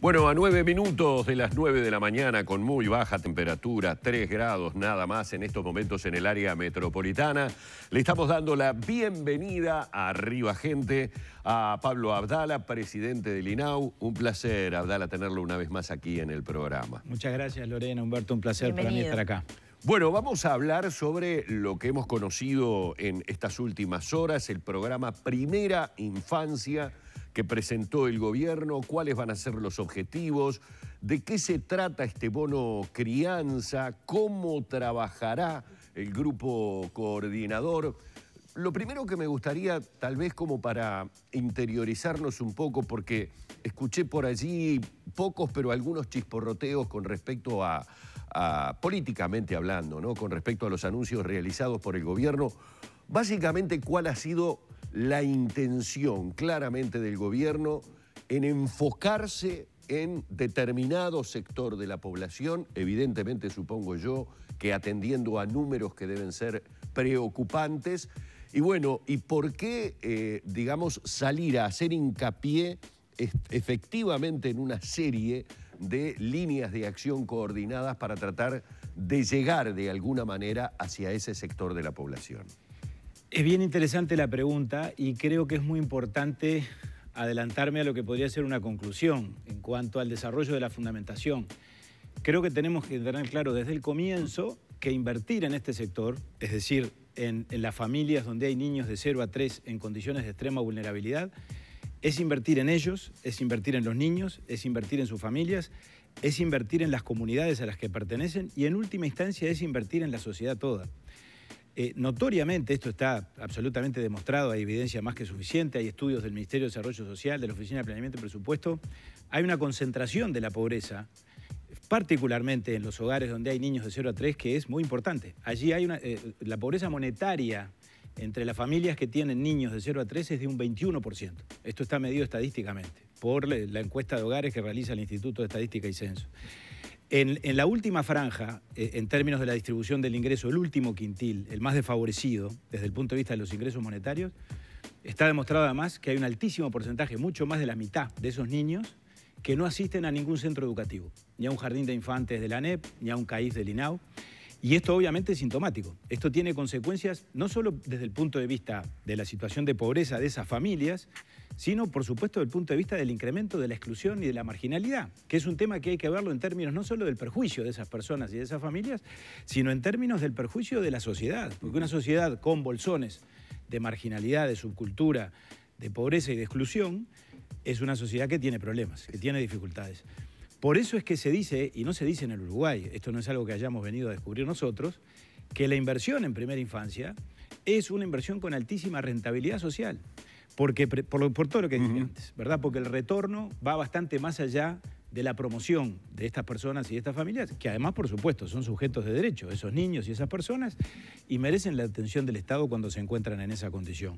Bueno, a nueve minutos de las 9 de la mañana, con muy baja temperatura, 3 grados nada más en estos momentos en el área metropolitana, le estamos dando la bienvenida Arriba Gente, a Pablo Abdala, presidente del Linau. Un placer, Abdala, tenerlo una vez más aquí en el programa. Muchas gracias, Lorena, Humberto, un placer para mí estar acá. Bueno, vamos a hablar sobre lo que hemos conocido en estas últimas horas, el programa Primera Infancia que presentó el gobierno, cuáles van a ser los objetivos, de qué se trata este bono crianza, cómo trabajará el grupo coordinador. Lo primero que me gustaría, tal vez como para interiorizarnos un poco, porque escuché por allí pocos, pero algunos chisporroteos con respecto a, a políticamente hablando, ¿no? con respecto a los anuncios realizados por el gobierno, básicamente cuál ha sido la intención claramente del gobierno en enfocarse en determinado sector de la población, evidentemente supongo yo que atendiendo a números que deben ser preocupantes. Y bueno, ¿y por qué, eh, digamos, salir a hacer hincapié efectivamente en una serie de líneas de acción coordinadas para tratar de llegar de alguna manera hacia ese sector de la población? Es bien interesante la pregunta y creo que es muy importante adelantarme a lo que podría ser una conclusión en cuanto al desarrollo de la fundamentación. Creo que tenemos que tener claro desde el comienzo que invertir en este sector, es decir, en, las familias donde hay niños de 0 a 3 en condiciones de extrema vulnerabilidad, es invertir en ellos, es invertir en los niños, es invertir en sus familias, es invertir en las comunidades a las que pertenecen y en última instancia es invertir en la sociedad toda. Eh, notoriamente, esto está absolutamente demostrado, hay evidencia más que suficiente, hay estudios del Ministerio de Desarrollo Social, de la Oficina de Planeamiento y Presupuesto, hay una concentración de la pobreza, particularmente en los hogares donde hay niños de 0 a 3, que es muy importante. Allí hay una, eh, la pobreza monetaria entre las familias que tienen niños de 0 a 3 es de un 21%. Esto está medido estadísticamente por la encuesta de hogares que realiza el Instituto de Estadística y Censo. En, la última franja, eh, en términos de la distribución del ingreso, el último quintil, el más desfavorecido desde el punto de vista de los ingresos monetarios, está demostrado además que hay un altísimo porcentaje, mucho más de la mitad de esos niños, que no asisten a ningún centro educativo, ni a un jardín de infantes de la ANEP, ni a un CAIS de LinAu. Y esto obviamente es sintomático. Esto tiene consecuencias no solo desde el punto de vista de la situación de pobreza de esas familias, sino por supuesto desde el punto de vista del incremento de la exclusión y de la marginalidad, que es un tema que hay que verlo en términos no solo del perjuicio de esas personas y de esas familias, sino en términos del perjuicio de la sociedad, porque una sociedad con bolsones de marginalidad, de subcultura, de pobreza y de exclusión, es una sociedad que tiene problemas, que tiene dificultades. Por eso es que se dice, y no se dice en el Uruguay, esto no es algo que hayamos venido a descubrir nosotros, que la inversión en primera infancia es una inversión con altísima rentabilidad social. Porque, por, todo lo que dije antes, ¿verdad? Porque el retorno va bastante más allá de la promoción de estas personas y de estas familias, que además, por supuesto, son sujetos de derecho, esos niños y esas personas, y merecen la atención del Estado cuando se encuentran en esa condición.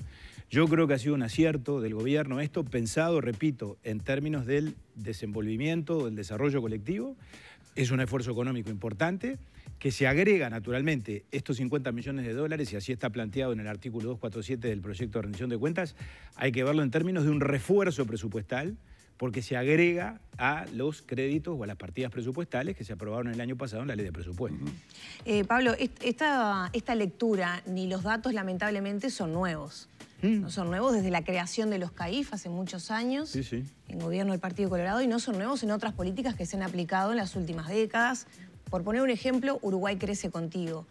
Yo creo que ha sido un acierto del gobierno esto, pensado, repito, en términos del desenvolvimiento, del desarrollo colectivo, es un esfuerzo económico importante que se agrega naturalmente estos 50 millones de dólares, y así está planteado en el artículo 247 del proyecto de rendición de cuentas, hay que verlo en términos de un refuerzo presupuestal, porque se agrega a los créditos o a las partidas presupuestales que se aprobaron el año pasado en la ley de presupuesto. Eh, Pablo, esta, esta lectura ni los datos lamentablemente son nuevos. Mm. No son nuevos desde la creación de los CAIF hace muchos años en gobierno del Partido Colorado y no son nuevos en otras políticas que se han aplicado en las últimas décadas. Por poner un ejemplo, Uruguay crece contigo.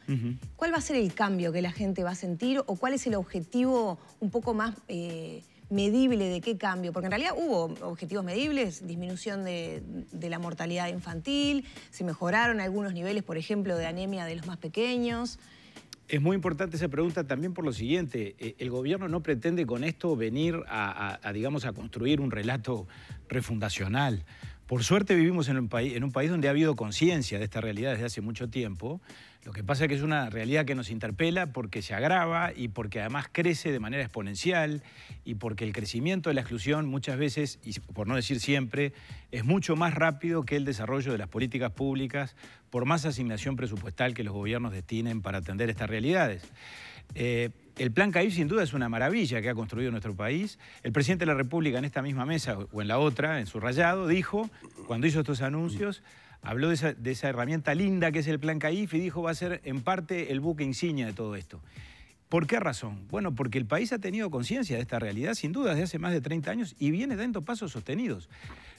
¿Cuál va a ser el cambio que la gente va a sentir o cuál es el objetivo un poco más eh, medible de qué cambio? Porque en realidad hubo objetivos medibles, disminución de, la mortalidad infantil, se mejoraron algunos niveles, por ejemplo, de anemia de los más pequeños. Es muy importante esa pregunta también por lo siguiente. Eh, El gobierno no pretende con esto venir a, digamos, a construir un relato refundacional. Por suerte vivimos en un, país, en un país donde ha habido conciencia de esta realidad desde hace mucho tiempo lo que pasa es que es una realidad que nos interpela porque se agrava y porque además crece de manera exponencial y porque el crecimiento de la exclusión muchas veces, y por no decir siempre, es mucho más rápido que el desarrollo de las políticas públicas por más asignación presupuestal que los gobiernos destinen para atender estas realidades. Eh, el plan CAIF sin duda es una maravilla que ha construido nuestro país. El presidente de la República en esta misma mesa o en la otra, en su rayado, dijo, cuando hizo estos anuncios, habló de esa, herramienta linda que es el Plan CAIF y dijo va a ser en parte el buque insignia de todo esto. ¿Por qué razón? Bueno, porque el país ha tenido conciencia de esta realidad, sin duda, desde hace más de 30 años y viene dando pasos sostenidos.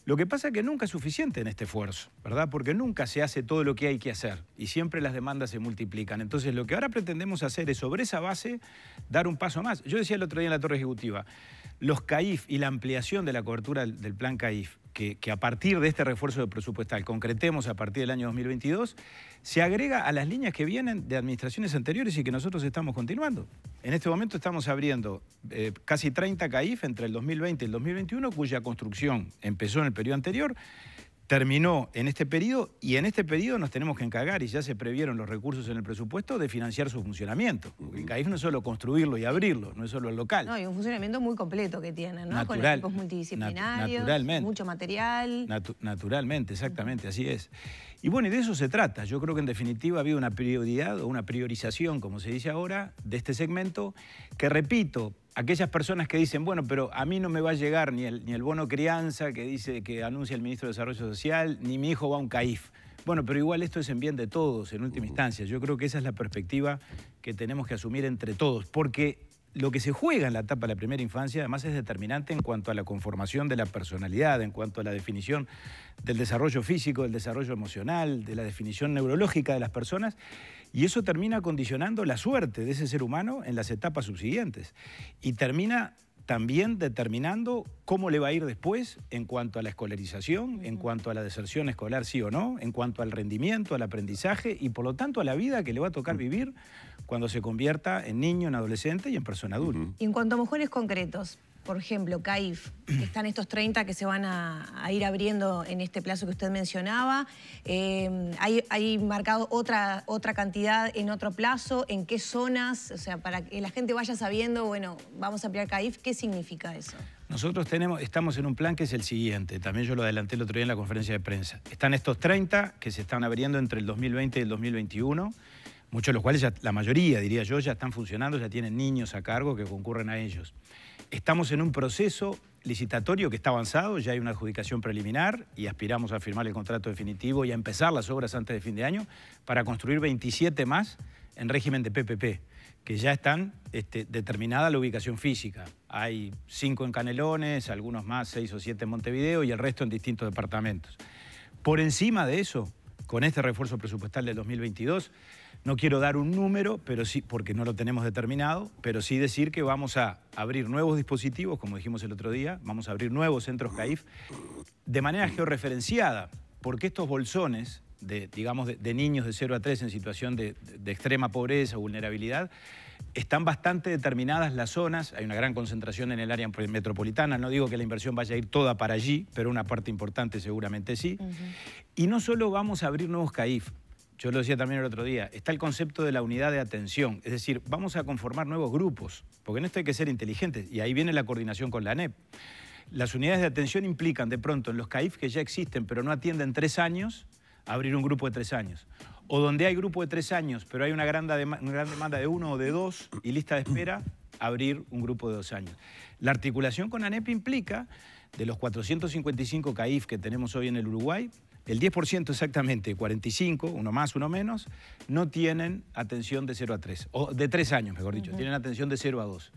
Lo que pasa es que nunca es suficiente en este esfuerzo, ¿verdad? Porque nunca se hace todo lo que hay que hacer y siempre las demandas se multiplican. Entonces, lo que ahora pretendemos hacer es, sobre esa base, dar un paso más. Yo decía el otro día en la Torre Ejecutiva, los CAIF y la ampliación de la cobertura del plan CAIF que, a partir de este refuerzo de presupuestal concretemos a partir del año 2022, se agrega a las líneas que vienen de administraciones anteriores y que nosotros estamos continuando. En este momento estamos abriendo eh, casi 30 CAIF entre el 2020 y el 2021, cuya construcción empezó en el periodo anterior terminó en este periodo y en este periodo nos tenemos que encargar, y ya se previeron los recursos en el presupuesto, de financiar su funcionamiento. Porque el CAIF no es solo construirlo y abrirlo, no es solo el local. No, y un funcionamiento muy completo que tiene, ¿no? Con equipos multidisciplinarios, mucho material. naturalmente, exactamente, así es. Y bueno, y de eso se trata. Yo creo que en definitiva ha habido una prioridad o una priorización, como se dice ahora, de este segmento, que repito, aquellas personas que dicen, bueno, pero a mí no me va a llegar ni el, ni el bono crianza que dice que anuncia el ministro de Desarrollo Social, ni mi hijo va a un CAIF. Bueno, pero igual esto es en bien de todos, en última instancia. Yo creo que esa es la perspectiva que tenemos que asumir entre todos, porque lo que se juega en la etapa de la primera infancia además es determinante en cuanto a la conformación de la personalidad, en cuanto a la definición del desarrollo físico, del desarrollo emocional, de la definición neurológica de las personas, y eso termina condicionando la suerte de ese ser humano en las etapas subsiguientes y termina también determinando cómo le va a ir después en cuanto a la escolarización, en cuanto a la deserción escolar, sí o no, en cuanto al rendimiento, al aprendizaje y por lo tanto a la vida que le va a tocar vivir cuando se convierta en niño, en adolescente y en persona adulta. en cuanto a mujeres concretos, por ejemplo, CAIF, están estos 30 que se van a, ir abriendo en este plazo que usted mencionaba? Eh, ¿hay, marcado otra, otra cantidad en otro plazo? ¿En qué zonas? O sea, para que la gente vaya sabiendo, bueno, vamos a ampliar CAIF, ¿qué significa eso? Nosotros tenemos, estamos en un plan que es el siguiente, también yo lo adelanté el otro día en la conferencia de prensa. Están estos 30 que se están abriendo entre el 2020 y el 2021, muchos de los cuales, la mayoría diría yo, ya están funcionando, ya tienen niños a cargo que concurren a ellos. Estamos en un proceso licitatorio que está avanzado, ya hay una adjudicación preliminar y aspiramos a firmar el contrato definitivo y a empezar las obras antes de fin de año para construir 27 más en régimen de PPP, que ya están este, determinada la ubicación física. Hay cinco en Canelones, algunos más, seis o siete en Montevideo y el resto en distintos departamentos. Por encima de eso, con este refuerzo presupuestal del 2022, no quiero dar un número, pero sí, porque no lo tenemos determinado, pero sí decir que vamos a abrir nuevos dispositivos, como dijimos el otro día, vamos a abrir nuevos centros CAIF de manera georreferenciada, porque estos bolsones de, digamos, de, niños de 0 a 3 en situación de, extrema pobreza o vulnerabilidad, están bastante determinadas las zonas, hay una gran concentración en el área metropolitana, no digo que la inversión vaya a ir toda para allí, pero una parte importante seguramente sí. Y no solo vamos a abrir nuevos CAIF, yo lo decía también el otro día, está el concepto de la unidad de atención, es decir, vamos a conformar nuevos grupos, porque en esto hay que ser inteligentes, y ahí viene la coordinación con la ANEP. Las unidades de atención implican, de pronto, en los CAIF que ya existen pero no atienden tres años, abrir un grupo de tres años. O donde hay grupo de tres años, pero hay una gran, demanda de uno o de dos y lista de espera, abrir un grupo de dos años. La articulación con ANEP implica, de los 455 CAIF que tenemos hoy en el Uruguay, el 10% exactamente, 45, uno más, uno menos, no tienen atención de 0 a 3, o de 3 años, mejor dicho, tienen atención de 0 a 2.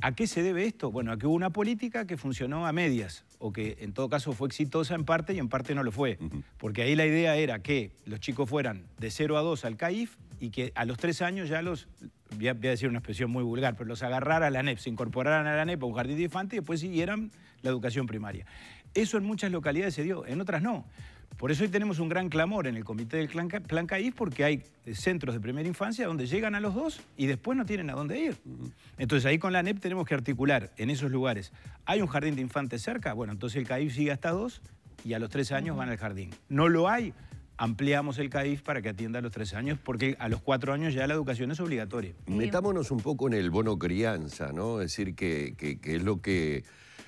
¿A qué se debe esto? Bueno, a que hubo una política que funcionó a medias, o que en todo caso fue exitosa en parte y en parte no lo fue. Porque ahí la idea era que los chicos fueran de 0 a 2 al CAIF y que a los 3 años ya los, voy a, decir una expresión muy vulgar, pero los agarrara a la NEP, se incorporaran a la NEP a un jardín de infantes y después siguieran la educación primaria. Eso en muchas localidades se dio, en otras no. Por eso hoy tenemos un gran clamor en el comité del Plan CAIF porque hay eh, centros de primera infancia donde llegan a los dos y después no tienen a dónde ir. Entonces ahí con la ANEP tenemos que articular en esos lugares. ¿Hay un jardín de infantes cerca? Bueno, entonces el CAIF sigue hasta dos y a los tres años van al jardín. ¿No lo hay? ampliamos el CAIF para que atienda a los tres años, porque a los cuatro años ya la educación es obligatoria. Metámonos un poco en el bono crianza, ¿no? Es decir, que, es lo que,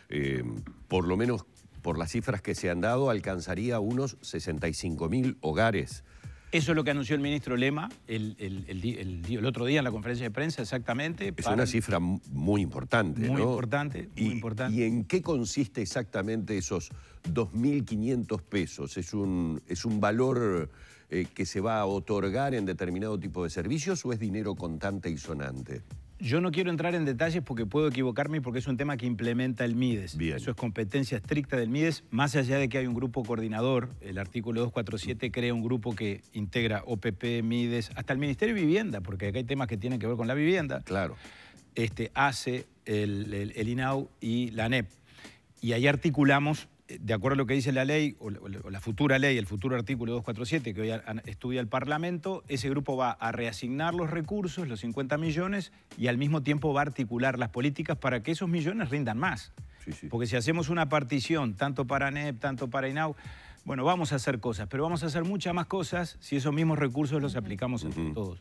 eh, por lo menos por las cifras que se han dado, alcanzaría unos 65 mil hogares. Eso es lo que anunció el ministro Lema el, otro día en la conferencia de prensa, exactamente. Es una cifra muy importante. Muy importante, muy y, importante. ¿Y en qué consiste exactamente esos 2.500 pesos? ¿Es un, es un valor eh, que se va a otorgar en determinado tipo de servicios o es dinero contante y sonante? Yo no quiero entrar en detalles porque puedo equivocarme porque es un tema que implementa el MIDES. Eso es competencia estricta del MIDES, más allá de que hay un grupo coordinador. El artículo 247 crea un grupo que integra OPP, MIDES, hasta el Ministerio de Vivienda, porque acá hay temas que tienen que ver con la vivienda. Claro. Este, hace el, el INAU y la ANEP. Y ahí articulamos de acuerdo a lo que dice la ley, o la futura ley, el futuro artículo 247 que hoy estudia el Parlamento, ese grupo va a reasignar los recursos, los 50 millones, y al mismo tiempo va a articular las políticas para que esos millones rindan más. Porque si hacemos una partición, tanto para ANEP, tanto para INAU, bueno, vamos a hacer cosas, pero vamos a hacer muchas más cosas si esos mismos recursos los aplicamos entre todos.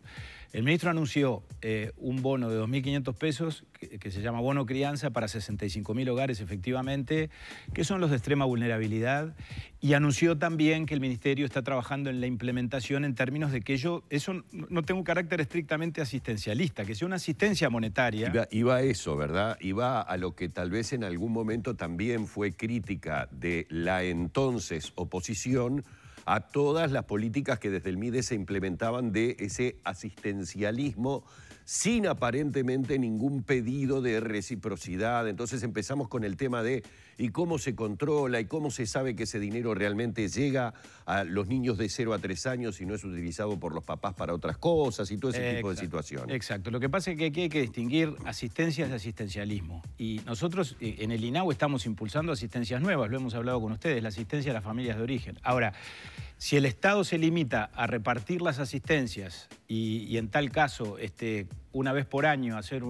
El ministro anunció eh, un bono de 2.500 pesos que, se llama bono crianza para 65.000 hogares efectivamente, que son los de extrema vulnerabilidad, y anunció también que el ministerio está trabajando en la implementación en términos de que yo, eso no tengo un carácter estrictamente asistencialista, que sea una asistencia monetaria. Iba, va a eso, ¿verdad? Iba a lo que tal vez en algún momento también fue crítica de la entonces oposición a todas las políticas que desde el MIDE se implementaban de ese asistencialismo sin aparentemente ningún pedido de reciprocidad. Entonces empezamos con el tema de y cómo se controla y cómo se sabe que ese dinero realmente llega a los niños de 0 a 3 años y no es utilizado por los papás para otras cosas y todo ese tipo de situaciones. Exacto. Lo que pasa es que aquí hay que distinguir asistencias de asistencialismo. Y nosotros eh, en el INAU estamos impulsando asistencias nuevas, lo hemos hablado con ustedes, la asistencia a las familias de origen. Ahora, si el Estado se limita a repartir las asistencias y, en tal caso este, una vez por año hacer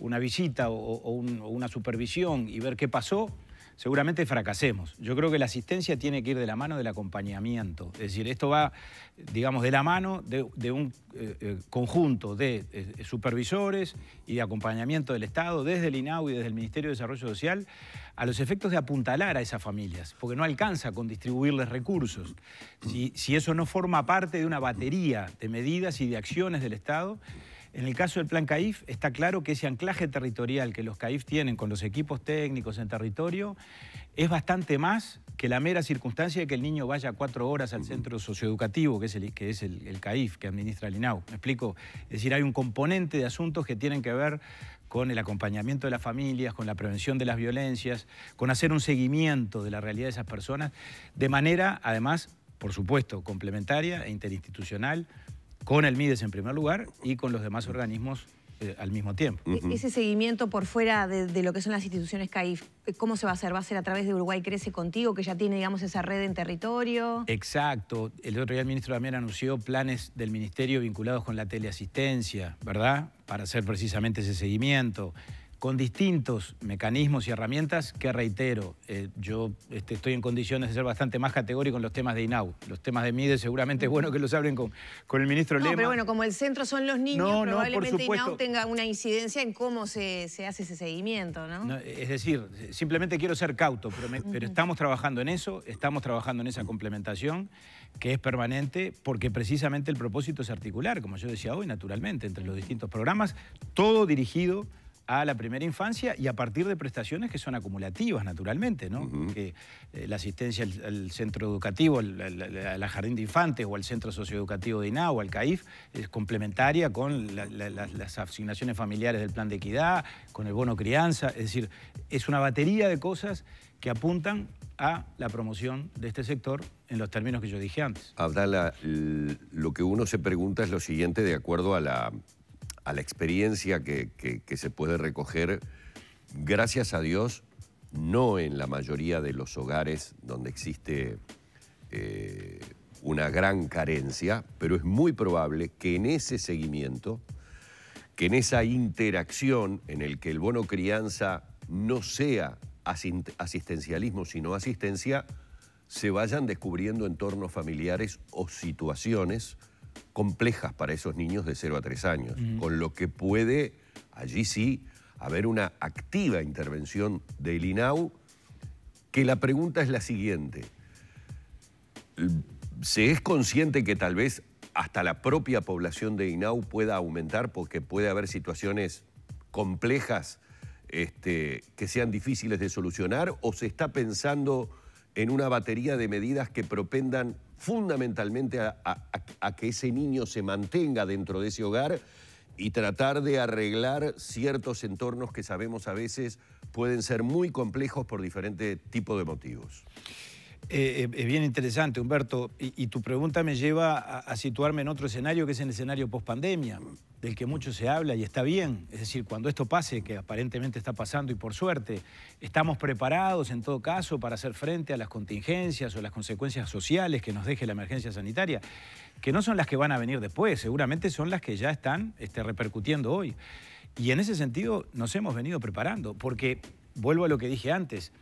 una visita o, una supervisión y ver qué pasó, seguramente fracasemos. Yo creo que la asistencia tiene que ir de la mano del acompañamiento. Es decir, esto va, digamos, de la mano de, un eh, eh, conjunto de eh, supervisores y de acompañamiento del Estado, desde el INAU y desde el Ministerio de Desarrollo Social, a los efectos de apuntalar a esas familias, porque no alcanza con distribuirles recursos. si eso no forma parte de una batería de medidas y de acciones del Estado, en el caso del plan CAIF, está claro que ese anclaje territorial que los CAIF tienen con los equipos técnicos en territorio es bastante más que la mera circunstancia de que el niño vaya cuatro horas al centro socioeducativo, que es el, que es el, CAIF, que administra el INAU. ¿Me explico? Es decir, hay un componente de asuntos que tienen que ver con el acompañamiento de las familias, con la prevención de las violencias, con hacer un seguimiento de la realidad de esas personas, de manera, además, por supuesto, complementaria e interinstitucional, con el MIDES en primer lugar y con los demás organismos eh, al mismo tiempo. E- ese seguimiento por fuera de, lo que son las instituciones CAIF, eh, ¿cómo se va a hacer? ¿Va a ser a través de Uruguay Crece Contigo, que ya tiene, digamos, esa red en territorio? Exacto. El otro día el ministro también anunció planes del ministerio vinculados con la teleasistencia, ¿verdad? Para hacer precisamente ese seguimiento con distintos mecanismos y herramientas que reitero, eh, yo este, estoy en condiciones de ser bastante más categórico en los temas de INAU. Los temas de MIDE seguramente es bueno que los hablen con, con el ministro no, pero bueno, como el centro son los niños, probablemente INAU tenga una incidencia en cómo se, hace ese seguimiento, ¿no? Es decir, simplemente quiero ser cauto, pero estamos trabajando en eso, estamos trabajando en esa complementación que es permanente porque precisamente el propósito es articular, como yo decía hoy, naturalmente, entre los distintos programas, todo dirigido a la primera infancia y a partir de prestaciones que son acumulativas, naturalmente, ¿no? Eh, la asistencia al, centro educativo, al la jardín de infantes o al centro socioeducativo de INAH al CAIF es complementaria con las asignaciones familiares del plan de equidad, con el bono crianza, es decir, es una batería de cosas que apuntan a la promoción de este sector en los términos que yo dije antes. Abdala, lo que uno se pregunta es lo siguiente de acuerdo a la a la experiencia que, se puede recoger, gracias a Dios, no en la mayoría de los hogares donde existe eh, una gran carencia, pero es muy probable que en ese seguimiento, que en esa interacción en el que el bono crianza no sea asistencialismo, sino asistencia, se vayan descubriendo entornos familiares o situaciones complejas para esos niños de 0 a 3 años, con lo que puede allí sí haber una activa intervención del INAU, que la pregunta es la siguiente. ¿Se es consciente que tal vez hasta la propia población de INAU pueda aumentar porque puede haber situaciones complejas este, que sean difíciles de solucionar o se está pensando en una batería de medidas que propendan fundamentalmente a, que ese niño se mantenga dentro de ese hogar y tratar de arreglar ciertos entornos que sabemos a veces pueden ser muy complejos por diferentes tipos de motivos. Eh, eh, es bien interesante, Humberto, y, tu pregunta me lleva a, situarme en otro escenario que es el escenario post-pandemia, del que mucho se habla y está bien. Es decir, cuando esto pase, que aparentemente está pasando y por suerte, estamos preparados en todo caso para hacer frente a las contingencias o las consecuencias sociales que nos deje la emergencia sanitaria, que no son las que van a venir después, seguramente son las que ya están este, repercutiendo hoy. Y en ese sentido nos hemos venido preparando, porque vuelvo a lo que dije antes,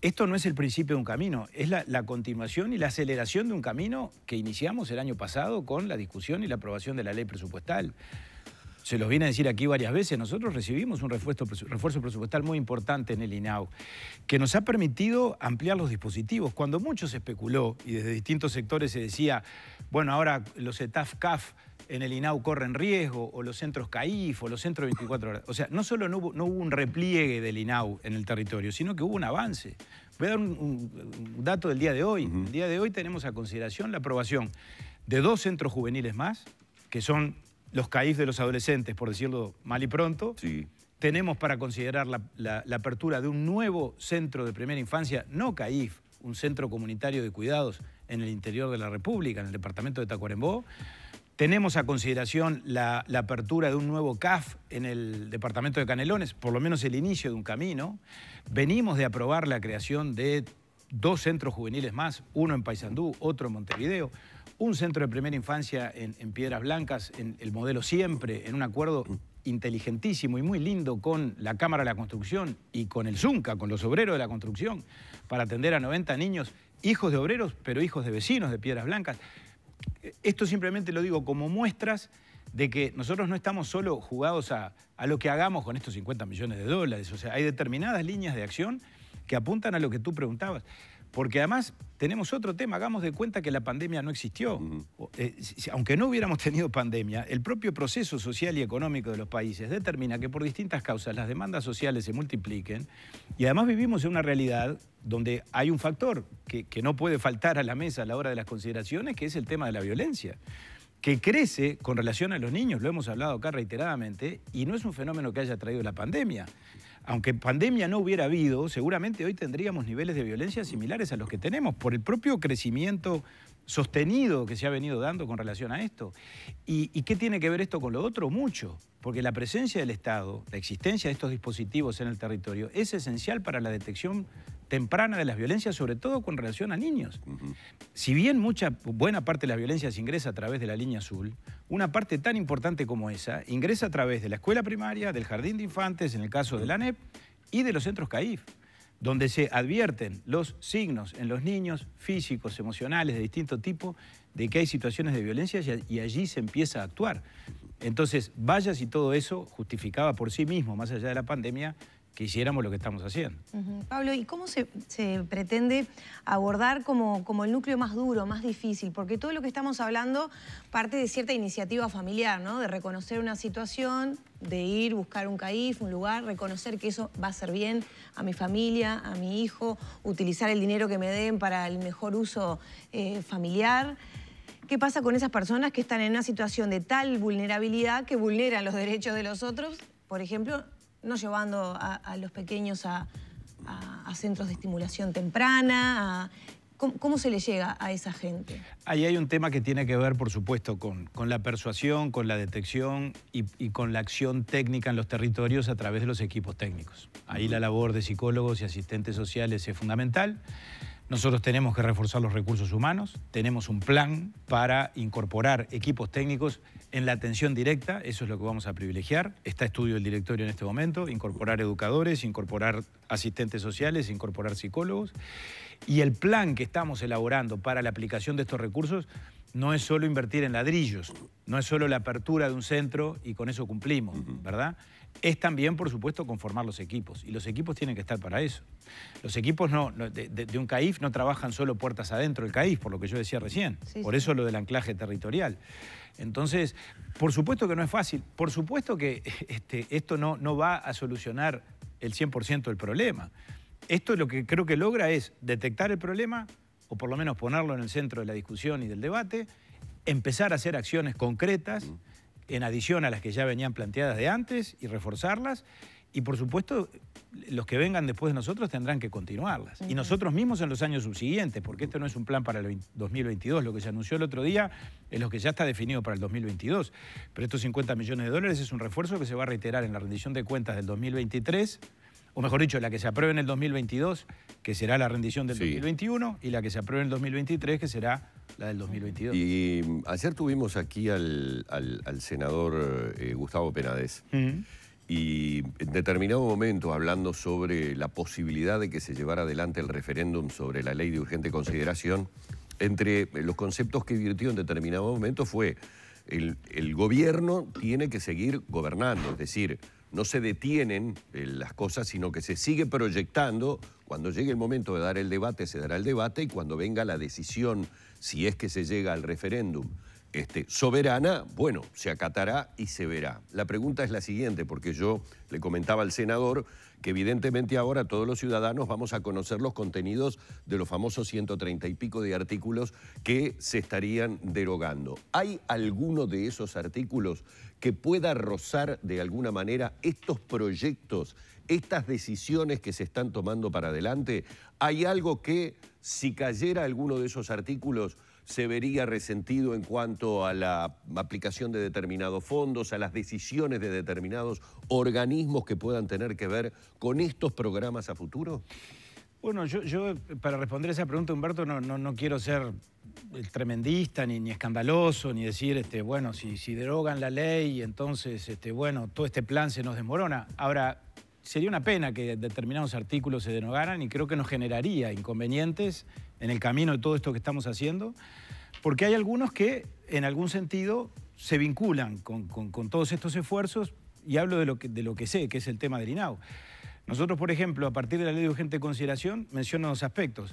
esto no es el principio de un camino, es la, continuación y la aceleración de un camino que iniciamos el año pasado con la discusión y la aprobación de la ley presupuestal. Se los viene a decir aquí varias veces, nosotros recibimos un refuerzo, refuerzo presupuestal muy importante en el INAU, que nos ha permitido ampliar los dispositivos. Cuando mucho se especuló y desde distintos sectores se decía, bueno, ahora los ETAF-CAF en el INAU corren riesgo, o los centros CAIF, o los centros 24 horas. O sea, no solo no hubo, un repliegue del INAU en el territorio, sino que hubo un avance. Voy a dar un, dato del día de hoy. El día de hoy tenemos a consideración la aprobación de dos centros juveniles más, que son los CAIF de los adolescentes, por decirlo mal y pronto. Sí. Tenemos para considerar la apertura de un nuevo centro de primera infancia, no CAIF, un centro comunitario de cuidados en el interior de la República, en el departamento de Tacuarembó. Tenemos a consideración la, apertura de un nuevo CAF en el departamento de Canelones, por lo menos el inicio de un camino. Venimos de aprobar la creación de dos centros juveniles más, uno en Paysandú, otro en Montevideo, un centro de primera infancia en, Piedras Blancas, en el modelo siempre, en un acuerdo inteligentísimo y muy lindo con la Cámara de la Construcción y con el ZUNCA, con los obreros de la construcción, para atender a 90 niños, hijos de obreros, pero hijos de vecinos de Piedras Blancas esto simplemente lo digo como muestras de que nosotros no estamos solo jugados a, lo que hagamos con estos 50 millones de dólares. O sea, hay determinadas líneas de acción que apuntan a lo que tú preguntabas. Porque además tenemos otro tema, hagamos de cuenta que la pandemia no existió. Eh, aunque no hubiéramos tenido pandemia, el propio proceso social y económico de los países determina que por distintas causas las demandas sociales se multipliquen y además vivimos en una realidad donde hay un factor que, que no puede faltar a la mesa a la hora de las consideraciones, que es el tema de la violencia que crece con relación a los niños, lo hemos hablado acá reiteradamente, y no es un fenómeno que haya traído la pandemia aunque pandemia no hubiera habido, seguramente hoy tendríamos niveles de violencia similares a los que tenemos por el propio crecimiento sostenido que se ha venido dando con relación a esto. ¿Y, qué tiene que ver esto con lo otro? Mucho, porque la presencia del Estado, la existencia de estos dispositivos en el territorio, es esencial para la detección temprana de las violencias, sobre todo con relación a niños. Si bien mucha, buena parte de las violencias ingresa a través de la línea azul, una parte tan importante como esa ingresa a través de la escuela primaria, del jardín de infantes, en el caso de la ANEP, y de los centros CAIF, donde se advierten los signos en los niños, físicos, emocionales, de distinto tipo, de que hay situaciones de violencia y allí se empieza a actuar. Entonces, vaya si todo eso justificaba por sí mismo, más allá de la pandemia, que hiciéramos lo que estamos haciendo. Pablo, ¿y cómo se, pretende abordar como, como el núcleo más duro, más difícil? Porque todo lo que estamos hablando parte de cierta iniciativa familiar, ¿no? De reconocer una situación, de ir, buscar un CAIF, un lugar, reconocer que eso va a ser bien a mi familia, a mi hijo, utilizar el dinero que me den para el mejor uso eh, familiar. ¿Qué pasa con esas personas que están en una situación de tal vulnerabilidad que vulneran los derechos de los otros? Por ejemplo, no llevando a, los pequeños a, centros de estimulación temprana? ¿cómo, se le llega a esa gente? Ahí hay un tema que tiene que ver, por supuesto, con, la persuasión, con la detección y, con la acción técnica en los territorios a través de los equipos técnicos. Ahí la labor de psicólogos y asistentes sociales es fundamental. Nosotros tenemos que reforzar los recursos humanos, tenemos un plan para incorporar equipos técnicos en la atención directa, eso es lo que vamos a privilegiar. Está estudio del directorio en este momento, incorporar educadores, incorporar asistentes sociales, incorporar psicólogos. Y el plan que estamos elaborando para la aplicación de estos recursos no es solo invertir en ladrillos, no es solo la apertura de un centro y con eso cumplimos, ¿verdad? es también, por supuesto, conformar los equipos. Y los equipos tienen que estar para eso. Los equipos de, un CAIF no trabajan solo puertas adentro del CAIF, por lo que yo decía recién. por eso lo del anclaje territorial. Entonces, por supuesto que no es fácil. Por supuesto que este, esto no, va a solucionar el 100% del problema. Esto lo que creo que logra es detectar el problema, o por lo menos ponerlo en el centro de la discusión y del debate, empezar a hacer acciones concretas. Mm en adición a las que ya venían planteadas de antes y reforzarlas. Y por supuesto, los que vengan después de nosotros tendrán que continuarlas. Y nosotros mismos en los años subsiguientes, porque este no es un plan para el 2022, lo que se anunció el otro día es lo que ya está definido para el 2022. Pero estos 50 millones de dólares es un refuerzo que se va a reiterar en la rendición de cuentas del 2023 o mejor dicho, la que se apruebe en el 2022, que será la rendición del 2021, y la que se apruebe en el 2023, que será la del 2022. Y mm, ayer tuvimos aquí al, senador eh, Gustavo Penades. Y en determinado momento, hablando sobre la posibilidad de que se llevara adelante el referéndum sobre la ley de urgente consideración, entre los conceptos que virtió en determinado momento fue el, el gobierno tiene que seguir gobernando, es decir, no se detienen eh, las cosas, sino que se sigue proyectando. Cuando llegue el momento de dar el debate, se dará el debate y cuando venga la decisión, si es que se llega al referéndum este, soberana, bueno, se acatará y se verá. La pregunta es la siguiente, porque yo le comentaba al senador que evidentemente ahora todos los ciudadanos vamos a conocer los contenidos de los famosos 130 y pico de artículos que se estarían derogando. ¿Hay alguno de esos artículos que pueda rozar de alguna manera estos proyectos, estas decisiones que se están tomando para adelante? ¿Hay algo que, si cayera alguno de esos artículos, se vería resentido en cuanto a la aplicación de determinados fondos, a las decisiones de determinados organismos que puedan tener que ver con estos programas a futuro? Bueno, yo, eh, para responder esa pregunta, Humberto, no, quiero ser eh, tremendista ni, escandaloso, ni decir, este, bueno, si, si derogan la ley, entonces, este, bueno, todo este plan se nos desmorona. Ahora, sería una pena que determinados artículos se derogaran y creo que nos generaría inconvenientes en el camino de todo esto que estamos haciendo, porque hay algunos que, en algún sentido, se vinculan con, todos estos esfuerzos y hablo de lo, que, de lo que sé, que es el tema del INAU. Nosotros, por ejemplo, a partir de la ley de urgente consideración, menciono dos aspectos.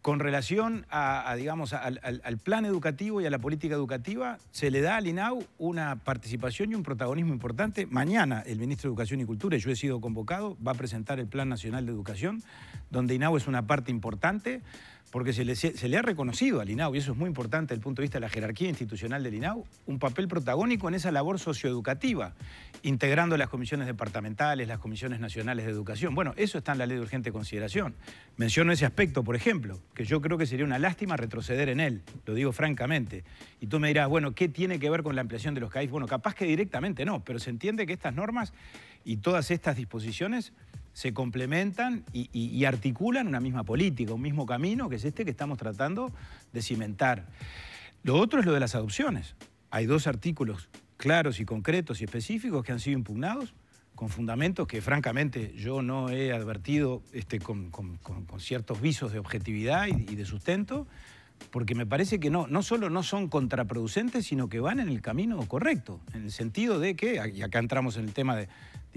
Con relación a, digamos, al, plan educativo y a la política educativa, se le da al INAU una participación y un protagonismo importante. Mañana el ministro de Educación y Cultura, yo he sido convocado, va a presentar el Plan Nacional de Educación, donde INAU es una parte importante porque se le, ha reconocido al INAU, y eso es muy importante desde el punto de vista de la jerarquía institucional del INAU, un papel protagónico en esa labor socioeducativa, integrando las comisiones departamentales, las comisiones nacionales de educación. Bueno, eso está en la ley de urgente consideración. Menciono ese aspecto, por ejemplo, que yo creo que sería una lástima retroceder en él, lo digo francamente. Y tú me dirás, bueno, ¿qué tiene que ver con la ampliación de los CAIF? Bueno, capaz que directamente no, pero se entiende que estas normas y todas estas disposiciones se complementan y, articulan una misma política, un mismo camino, que es este que estamos tratando de cimentar. Lo otro es lo de las adopciones. Hay dos artículos claros y concretos y específicos que han sido impugnados con fundamentos que francamente yo no he advertido este, con, ciertos visos de objetividad y, de sustento, porque me parece que no, no solo no son contraproducentes, sino que van en el camino correcto, en el sentido de que, y acá entramos en el tema de,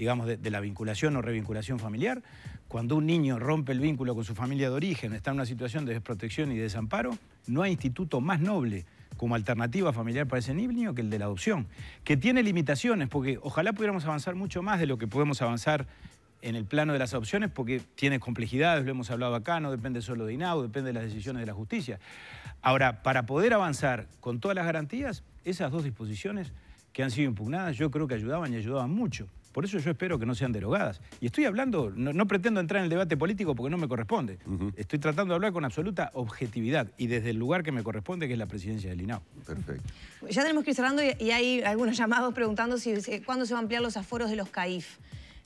digamos, de, la vinculación o revinculación familiar, cuando un niño rompe el vínculo con su familia de origen, está en una situación de desprotección y desamparo, no hay instituto más noble como alternativa familiar para ese niño que el de la adopción, que tiene limitaciones, porque ojalá pudiéramos avanzar mucho más de lo que podemos avanzar en el plano de las adopciones porque tiene complejidades, lo hemos hablado acá, no depende solo de INAU, depende de las decisiones de la justicia. Ahora, para poder avanzar con todas las garantías, esas dos disposiciones que han sido impugnadas yo creo que ayudaban y ayudaban mucho. Por eso yo espero que no sean derogadas. Y estoy hablando, no, pretendo entrar en el debate político porque no me corresponde. Estoy tratando de hablar con absoluta objetividad y desde el lugar que me corresponde, que es la presidencia del INAO. Perfecto. Ya tenemos que ir cerrando y, hay algunos llamados preguntando si, cuándo se van a ampliar los aforos de los CAIF.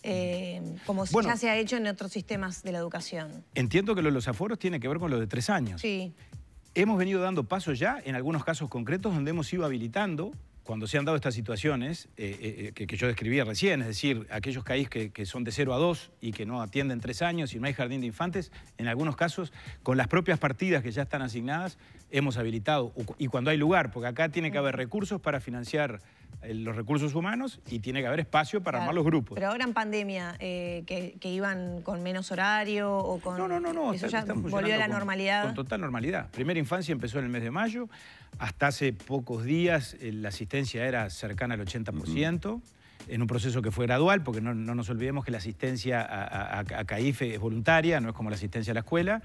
Eh, como ya se ha hecho en otros sistemas de la educación. Entiendo que los aforos tiene que ver con lo de tres años. Sí. Hemos venido dando pasos ya, en algunos casos concretos, donde hemos ido habilitando cuando se han dado estas situaciones eh, eh, eh, que, yo describía recién, es decir, aquellos CAIS que, son de 0 a 2 y que no atienden tres años y no hay jardín de infantes, en algunos casos, con las propias partidas que ya están asignadas, hemos habilitado, y cuando hay lugar, porque acá tiene que haber recursos para financiar los recursos humanos y tiene que haber espacio para armar los grupos. Pero ahora en pandemia, que, iban con menos horario o con... No, no, no, no. Eso ya volvió a la normalidad. con total normalidad. Primera infancia empezó en el mes de mayo, hasta hace pocos días eh, la asistencia era cercana al 80%. en un proceso que fue gradual, porque no, nos olvidemos que la asistencia a, CAIFE es voluntaria, no es como la asistencia a la escuela,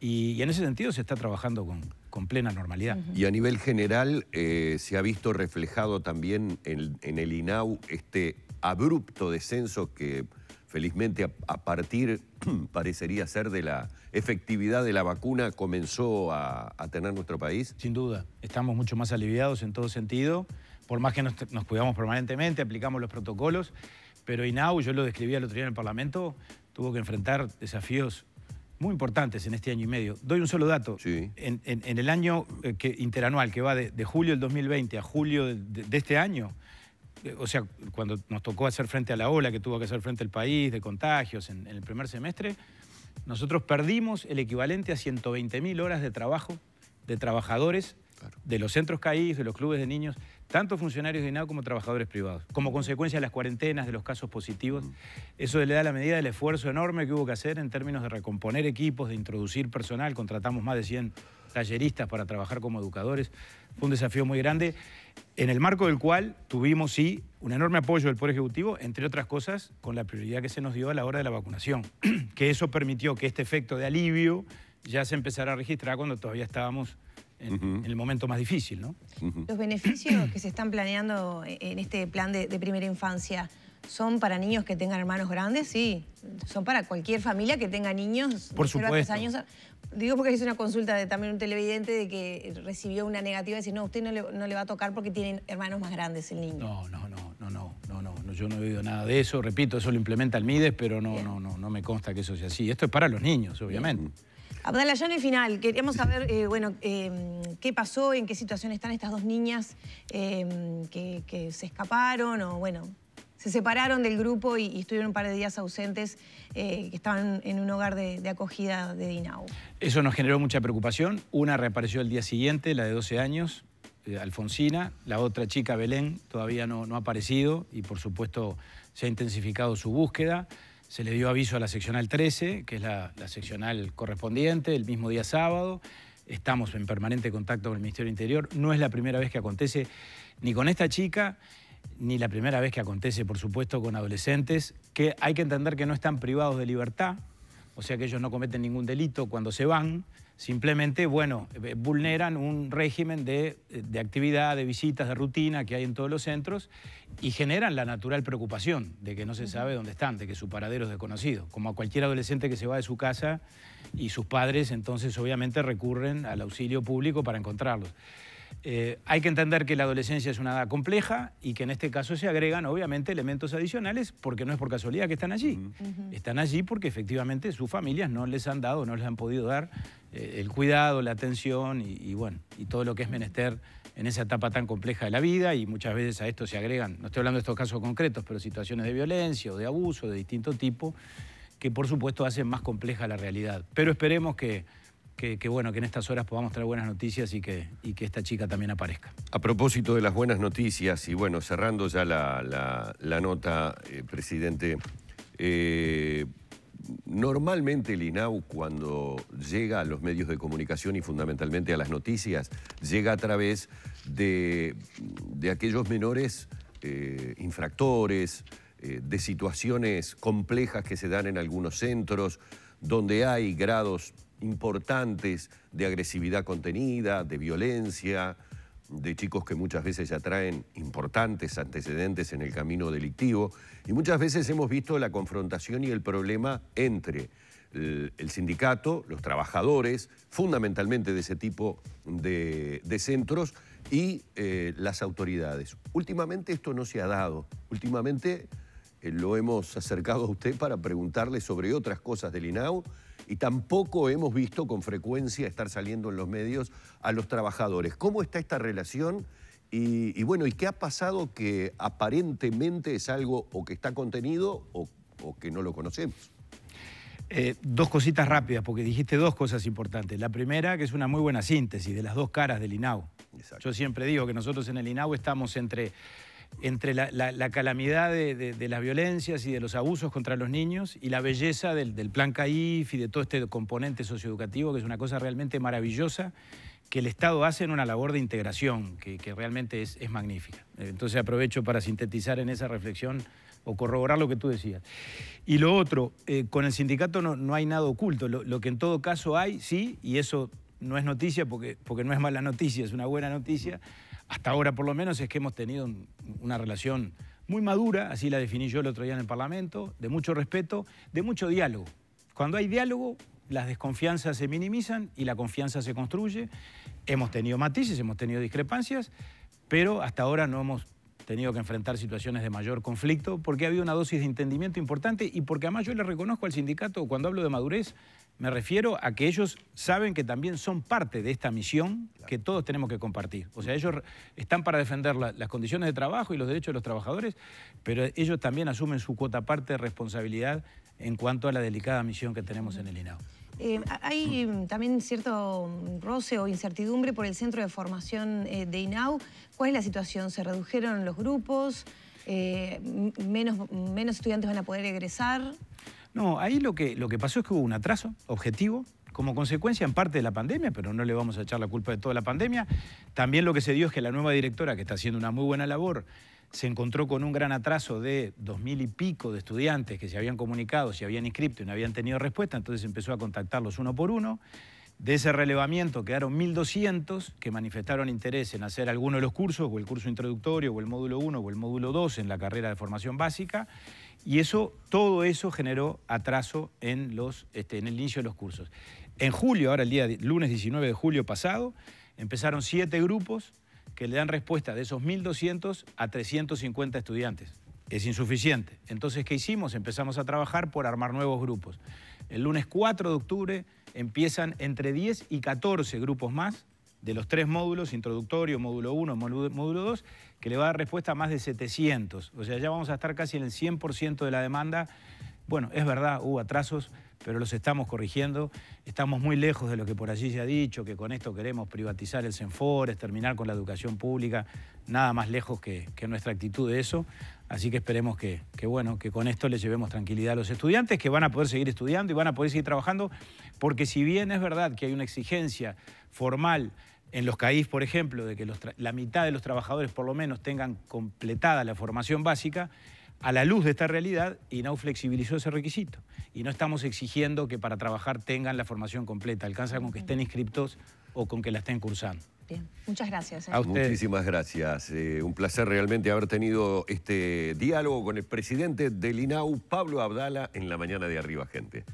y, en ese sentido se está trabajando con, plena normalidad. Y a nivel general, eh, ¿se ha visto reflejado también en, en el INAU este abrupto descenso que felizmente a, partir, parecería ser, de la efectividad de la vacuna comenzó a, tener nuestro país? Sin duda, estamos mucho más aliviados en todo sentido, por más que nos, cuidamos permanentemente, aplicamos los protocolos, pero INAU, yo lo describí el otro día en el Parlamento, tuvo que enfrentar desafíos muy importantes en este año y medio. Doy un solo dato. En, el año eh, interanual, que va de, julio del 2020 a julio de este año, o sea, cuando nos tocó hacer frente a la ola que tuvo que hacer frente al país de contagios en, el primer semestre, nosotros perdimos el equivalente a 120.000 horas de trabajo de trabajadores de los centros CAIS, de los clubes de niños, tanto funcionarios de INAO como trabajadores privados, como consecuencia de las cuarentenas, de los casos positivos. Mm. Eso le da la medida del esfuerzo enorme que hubo que hacer en términos de recomponer equipos, de introducir personal, contratamos más de 100 talleristas para trabajar como educadores. Fue un desafío muy grande, en el marco del cual tuvimos, sí, un enorme apoyo del Poder Ejecutivo, entre otras cosas, con la prioridad que se nos dio a la hora de la vacunación, que eso permitió que este efecto de alivio ya se empezara a registrar cuando todavía estábamos en, el momento más difícil, ¿no? Los beneficios que se están planeando en este plan de primera infancia, ¿Son para niños que tengan hermanos grandes? Sí. Son para cualquier familia que tenga niños Por supuesto. años. Digo porque hice una consulta de también un televidente de que recibió una negativa y decir no, usted no le, va a tocar porque tiene hermanos más grandes el niño. No, no, no, no, no, no, no, yo no he oído nada de eso. Repito, eso lo implementa el MIDES, pero no, no, no, no me consta que eso sea así. Esto es para los niños, obviamente. Bien. Abdala, ya en el final, queríamos saber, eh, bueno, em, qué pasó, en qué situación están estas dos niñas em, que, que, se escaparon o, bueno, se separaron del grupo y, estuvieron un par de días ausentes, eh, que estaban en un hogar de, acogida de Dinau. Eso nos generó mucha preocupación. Una reapareció el día siguiente, la de 12 años, eh, Alfonsina. La otra chica, Belén, todavía no, ha aparecido y por supuesto se ha intensificado su búsqueda. Se le dio aviso a la seccional 13, que es la, seccional correspondiente, el mismo día sábado. Estamos en permanente contacto con el Ministerio Interior. No es la primera vez que acontece ni con esta chica ni la primera vez que acontece, por supuesto, con adolescentes, que hay que entender que no están privados de libertad, o sea que ellos no cometen ningún delito cuando se van, simplemente, bueno, eh, vulneran un régimen de, eh, de, actividad, de visitas, de rutina que hay en todos los centros y generan la natural preocupación de que no se sabe dónde están, de que su paradero es desconocido, como a cualquier adolescente que se va de su casa y sus padres entonces obviamente recurren al auxilio público para encontrarlos. Eh, hay que entender que la adolescencia es una edad compleja y que en este caso se agregan obviamente elementos adicionales porque no es por casualidad que están allí. Están allí porque efectivamente sus familias no les han dado, no les han podido dar eh, el cuidado, la atención y, bueno, y todo lo que es menester en esa etapa tan compleja de la vida y muchas veces a esto se agregan, no estoy hablando de estos casos concretos, pero situaciones de violencia o de abuso de distinto tipo que por supuesto hacen más compleja la realidad. Pero esperemos que que, bueno, que en estas horas podamos traer buenas noticias y que, y que esta chica también aparezca. A propósito de las buenas noticias, y bueno, cerrando ya la, nota, eh, presidente, eh, normalmente el INAU cuando llega a los medios de comunicación y fundamentalmente a las noticias, llega a través de, aquellos menores eh, infractores, de situaciones complejas que se dan en algunos centros, donde hay grados importantes de agresividad contenida, de violencia, de chicos que muchas veces ya traen importantes antecedentes en el camino delictivo. Y muchas veces hemos visto la confrontación y el problema entre el, sindicato, los trabajadores, fundamentalmente de ese tipo de, centros, y eh, las autoridades. Últimamente esto no se ha dado. Últimamente eh, lo hemos acercado a usted para preguntarle sobre otras cosas del INAU y tampoco hemos visto con frecuencia estar saliendo en los medios a los trabajadores. ¿Cómo está esta relación? Y, bueno, ¿y qué ha pasado que aparentemente es algo o que está contenido o, que no lo conocemos? Eh, dos cositas rápidas, porque dijiste dos cosas importantes. La primera, que es una muy buena síntesis de las dos caras del INAU. Yo siempre digo que nosotros en el INAU estamos entre entre la, calamidad de, las violencias y de los abusos contra los niños y la belleza del, plan CAIF y de todo este componente socioeducativo, que es una cosa realmente maravillosa, que el Estado hace en una labor de integración, que, realmente es, magnífica. Entonces aprovecho para sintetizar en esa reflexión o corroborar lo que tú decías. Y lo otro, eh, con el sindicato no, no hay nada oculto, lo, que en todo caso hay, sí, y eso no es noticia porque, porque no es mala noticia, es una buena noticia hasta ahora por lo menos, es que hemos tenido una relación muy madura, así la definí yo el otro día en el Parlamento, de mucho respeto, de mucho diálogo. Cuando hay diálogo, las desconfianzas se minimizan y la confianza se construye. Hemos tenido matices, hemos tenido discrepancias, pero hasta ahora no hemos tenido que enfrentar situaciones de mayor conflicto porque ha habido una dosis de entendimiento importante y porque además yo le reconozco al sindicato, cuando hablo de madurez, me refiero a que ellos saben que también son parte de esta misión que todos tenemos que compartir. O sea, ellos están para defender las condiciones de trabajo y los derechos de los trabajadores, pero ellos también asumen su cuota parte de responsabilidad en cuanto a la delicada misión que tenemos en el INAU. Eh, hay también cierto roce o incertidumbre por el centro de formación eh, de INAU. ¿Cuál es la situación? ¿Se redujeron los grupos? Eh, menos, ¿Menos estudiantes van a poder egresar? No, ahí lo que, lo que pasó es que hubo un atraso objetivo, como consecuencia en parte de la pandemia, pero no le vamos a echar la culpa de toda la pandemia. También lo que se dio es que la nueva directora, que está haciendo una muy buena labor, se encontró con un gran atraso de dos mil y pico de estudiantes que se habían comunicado, se habían inscrito y no habían tenido respuesta, entonces empezó a contactarlos uno por uno. De ese relevamiento quedaron 1.200 que manifestaron interés en hacer alguno de los cursos, o el curso introductorio, o el módulo 1, o el módulo 2 en la carrera de formación básica. Y eso, todo eso generó atraso en, los, este, en el inicio de los cursos. En julio, ahora el día lunes 19 de julio pasado, empezaron siete grupos que le dan respuesta de esos 1.200 a 350 estudiantes. Es insuficiente. Entonces, ¿qué hicimos? Empezamos a trabajar por armar nuevos grupos. El lunes 4 de octubre empiezan entre 10 y 14 grupos más de los tres módulos, introductorio, módulo 1, módulo 2, que le va a dar respuesta a más de 700. O sea, ya vamos a estar casi en el 100% de la demanda. Bueno, es verdad, hubo atrasos, pero los estamos corrigiendo. Estamos muy lejos de lo que por allí se ha dicho, que con esto queremos privatizar el senfor terminar con la educación pública, nada más lejos que, nuestra actitud de eso. Así que esperemos que, que, bueno, que con esto le llevemos tranquilidad a los estudiantes, que van a poder seguir estudiando y van a poder seguir trabajando, porque si bien es verdad que hay una exigencia formal en los CAIF, por ejemplo, de que la mitad de los trabajadores por lo menos tengan completada la formación básica, a la luz de esta realidad, INAU flexibilizó ese requisito. Y no estamos exigiendo que para trabajar tengan la formación completa, alcanza con que estén inscriptos o con que la estén cursando. Bien. Muchas gracias. Eh. A Muchísimas gracias. Eh, un placer realmente haber tenido este diálogo con el presidente del INAU, Pablo Abdala, en la mañana de Arriba Gente.